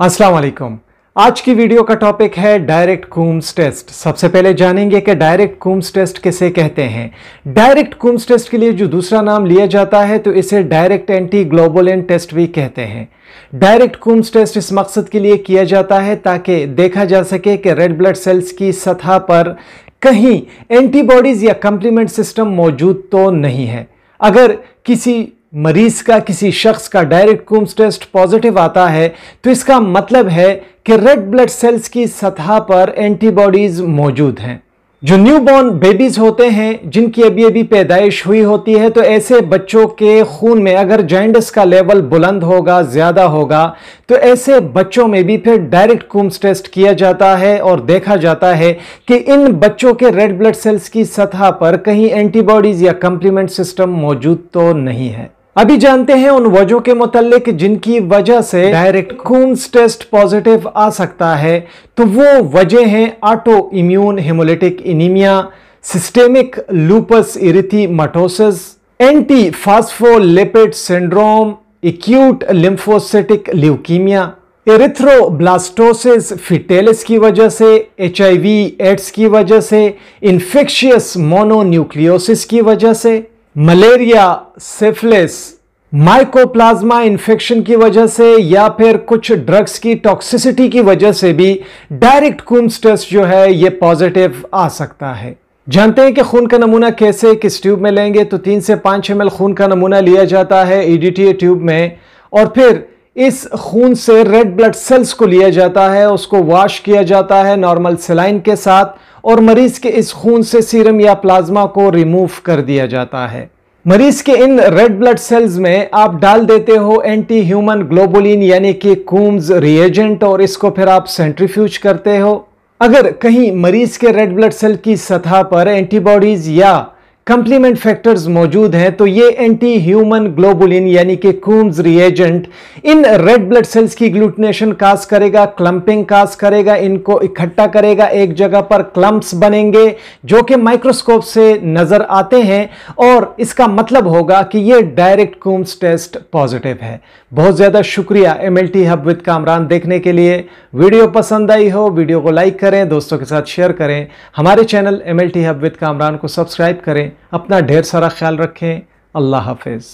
अस्सलाम वालेकुम आज की वीडियो का टॉपिक है डायरेक्ट कूम्स टेस्ट सबसे पहले जानेंगे कि डायरेक्ट कूम्स टेस्ट किसे कहते हैं डायरेक्ट कूम्स टेस्ट के लिए जो दूसरा नाम लिया जाता है तो इसे डायरेक्ट एंटी ग्लोबोलेंट टेस्ट भी कहते हैं डायरेक्ट कूम्स टेस्ट इस मकसद के लिए किया जाता है ताकि देखा जा सके कि रेड ब्लड सेल्स की सतह पर कहीं एंटीबॉडीज़ या कंप्लीमेंट सिस्टम मौजूद तो नहीं है अगर किसी मरीज का किसी शख्स का डायरेक्ट कूम्स टेस्ट पॉजिटिव आता है तो इसका मतलब है कि रेड ब्लड सेल्स की सतह पर एंटीबॉडीज मौजूद हैं जो न्यू बॉर्न बेबीज होते हैं जिनकी अभी अभी पैदाइश हुई होती है तो ऐसे बच्चों के खून में अगर जैंडस का लेवल बुलंद होगा ज़्यादा होगा तो ऐसे बच्चों में भी फिर डायरेक्ट कूम्स टेस्ट किया जाता है और देखा जाता है कि इन बच्चों के रेड ब्लड सेल्स की सतह पर कहीं एंटीबॉडीज़ या कंप्लीमेंट सिस्टम मौजूद तो नहीं है अभी जानते हैं उन वजहों के मुतलिक जिनकी वजह से डायरेक्ट कूम्स टेस्ट पॉजिटिव आ सकता है तो वो वजह हैं auto immune haemolytic anaemia systemic lupus erythematosus anti phospholipid syndrome acute lymphocytic leukaemia erythroblastosis fetalis की वजह से एच एड्स की वजह से इन्फेक्शियस मोनोन्यूक्लियोसिस की वजह से मलेरिया सिफिलिस माइकोप्लाज्मा इन्फेक्शन की वजह से या फिर कुछ ड्रग्स की टॉक्सिसिटी की वजह से भी डायरेक्ट कूम्स टेस्ट जो है ये पॉजिटिव आ सकता है जानते हैं कि खून का नमूना कैसे किस ट्यूब में लेंगे तो तीन से पाँच एम खून का नमूना लिया जाता है ईडीटी e ट्यूब में और फिर इस खून से रेड ब्लड सेल्स को लिया जाता है उसको वॉश किया जाता है नॉर्मल सेलाइन के साथ और मरीज के इस खून से सीरम या प्लाज्मा को रिमूव कर दिया जाता है मरीज के इन रेड ब्लड सेल्स में आप डाल देते हो एंटी ह्यूमन ग्लोबुलिन यानी कि कूम्स रिएजेंट और इसको फिर आप सेंट्रीफ्यूज करते हो अगर कहीं मरीज के रेड ब्लड सेल की सतह पर एंटीबॉडीज या कंप्लीमेंट फैक्टर्स मौजूद हैं तो ये एंटी ह्यूमन ग्लोबुलिन यानी कि Coombs reagent in red blood cells की ग्लूटिनेशन काज करेगा क्लंपिंग काज करेगा इनको इकट्ठा करेगा एक जगह पर क्लम्प्स बनेंगे जो कि माइक्रोस्कोप से नज़र आते हैं और इसका मतलब होगा कि ये डायरेक्ट कूम्स टेस्ट पॉजिटिव है बहुत ज़्यादा शुक्रिया M L T hub with Kamran देखने के लिए वीडियो पसंद आई हो वीडियो को लाइक करें दोस्तों के साथ शेयर करें हमारे channel M L T hub with Kamran को सब्सक्राइब करें अपना ढेर सारा ख्याल रखें अल्लाह हाफिज़